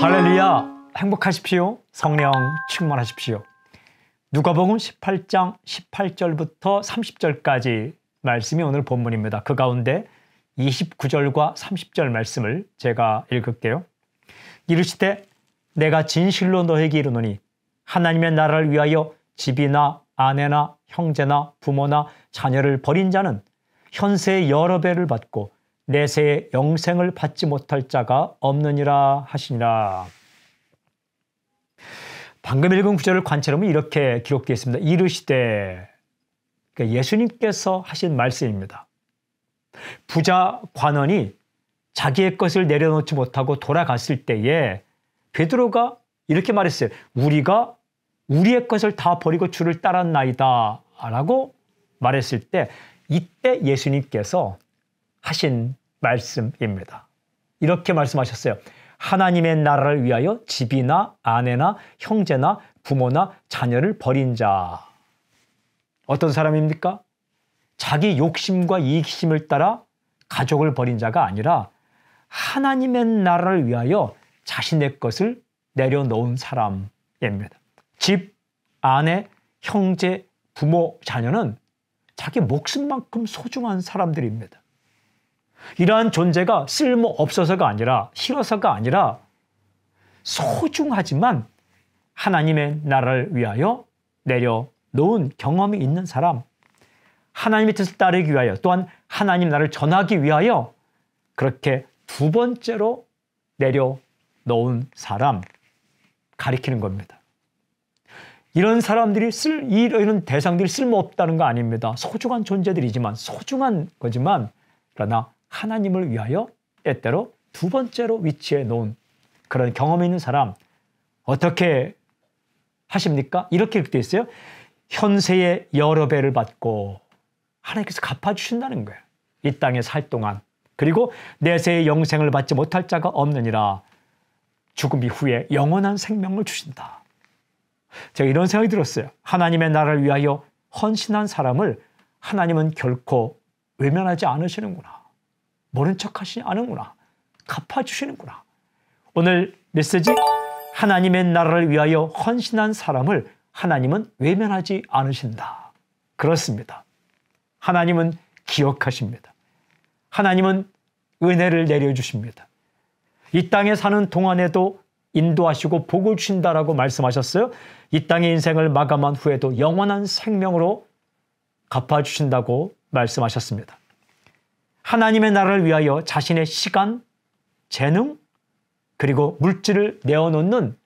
할렐루야! 행복하십시오. 성령 충만하십시오. 누가복음 18장 18절부터 30절까지 말씀이 오늘 본문입니다. 그 가운데 29절과 30절 말씀을 제가 읽을게요. 이르시되 내가 진실로 너에게 이르노니 하나님의 나라를 위하여 집이나 아내나 형제나 부모나 자녀를 버린 자는 현세의 여러 배를 받고 내세의 영생을 받지 못할 자가 없느니라 하시니라. 방금 읽은 구절을 관찰하면 이렇게 기록되어 있습니다. 이르시되 그러니까 예수님께서 하신 말씀입니다. 부자 관원이 자기의 것을 내려놓지 못하고 돌아갔을 때에 베드로가 이렇게 말했어요. 우리가 우리의 것을 다 버리고 주를 따랐나이다 라고 말했을 때 이때 예수님께서 하신 말씀입니다. 이렇게 말씀하셨어요. 하나님의 나라를 위하여 집이나 아내나 형제나 부모나 자녀를 버린 자. 어떤 사람입니까? 자기 욕심과 이익심을 따라 가족을 버린 자가 아니라 하나님의 나라를 위하여 자신의 것을 내려놓은 사람입니다. 집, 아내, 형제, 부모, 자녀는 자기 목숨만큼 소중한 사람들입니다. 이러한 존재가 쓸모 없어서가 아니라 싫어서가 아니라 소중하지만 하나님의 나라를 위하여 내려놓은 경험이 있는 사람, 하나님의 뜻을 따르기 위하여 또한 하나님 나를 라 전하기 위하여 그렇게 두 번째로 내려놓은 사람 가리키는 겁니다. 이런 사람들이 쓸 이런 대상들이 쓸모없다는 거 아닙니다. 소중한 존재들이지만 소중한 거지만 그러나 하나님을 위하여 때때로 두 번째로 위치해 놓은 그런 경험이 있는 사람 어떻게 하십니까? 이렇게 그때 있어요. 현세의 여러 배를 받고 하나님께서 갚아주신다는 거예요. 이 땅에 살 동안. 그리고 내세의 영생을 받지 못할 자가 없느니라 죽음 이후에 영원한 생명을 주신다. 제가 이런 생각이 들었어요. 하나님의 나라를 위하여 헌신한 사람을 하나님은 결코 외면하지 않으시는구나. 모른 척 하시지 않은구나. 갚아주시는구나. 오늘 메시지 하나님의 나라를 위하여 헌신한 사람을 하나님은 외면하지 않으신다. 그렇습니다. 하나님은 기억하십니다. 하나님은 은혜를 내려주십니다. 이 땅에 사는 동안에도 인도하시고 복을 주신다라고 말씀하셨어요. 이 땅의 인생을 마감한 후에도 영원한 생명으로 갚아주신다고 말씀하셨습니다. 하나님의 나라를 위하여 자신의 시간, 재능, 그리고 물질을 내어놓는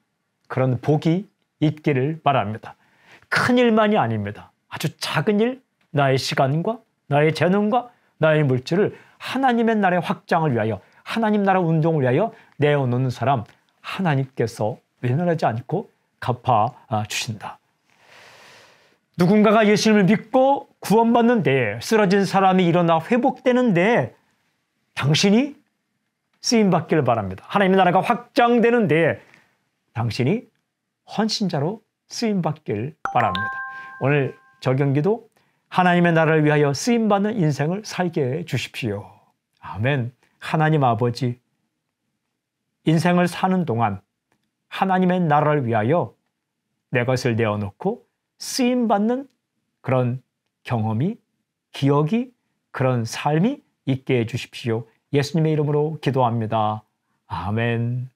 그런 복이 있기를 바랍니다. 큰 일만이 아닙니다. 아주 작은 일, 나의 시간과 나의 재능과 나의 물질을 하나님의 나라의 확장을 위하여 하나님 나라 운동을 위하여 내어놓는 사람 하나님께서 외면하지 않고 갚아 주신다. 누군가가 예수님을 믿고 구원받는데 쓰러진 사람이 일어나 회복되는데 당신이 쓰임받기를 바랍니다. 하나님의 나라가 확장되는데 당신이 헌신자로 쓰임받기를 바랍니다. 오늘 절경기도 하나님의 나라를 위하여 쓰임받는 인생을 살게 해 주십시오. 아멘. 하나님 아버지, 인생을 사는 동안 하나님의 나라를 위하여 내 것을 내어놓고 쓰임 받는 그런 경험이 기억이 그런 삶이 있게 해 주십시오. 예수님의 이름으로 기도합니다. 아멘.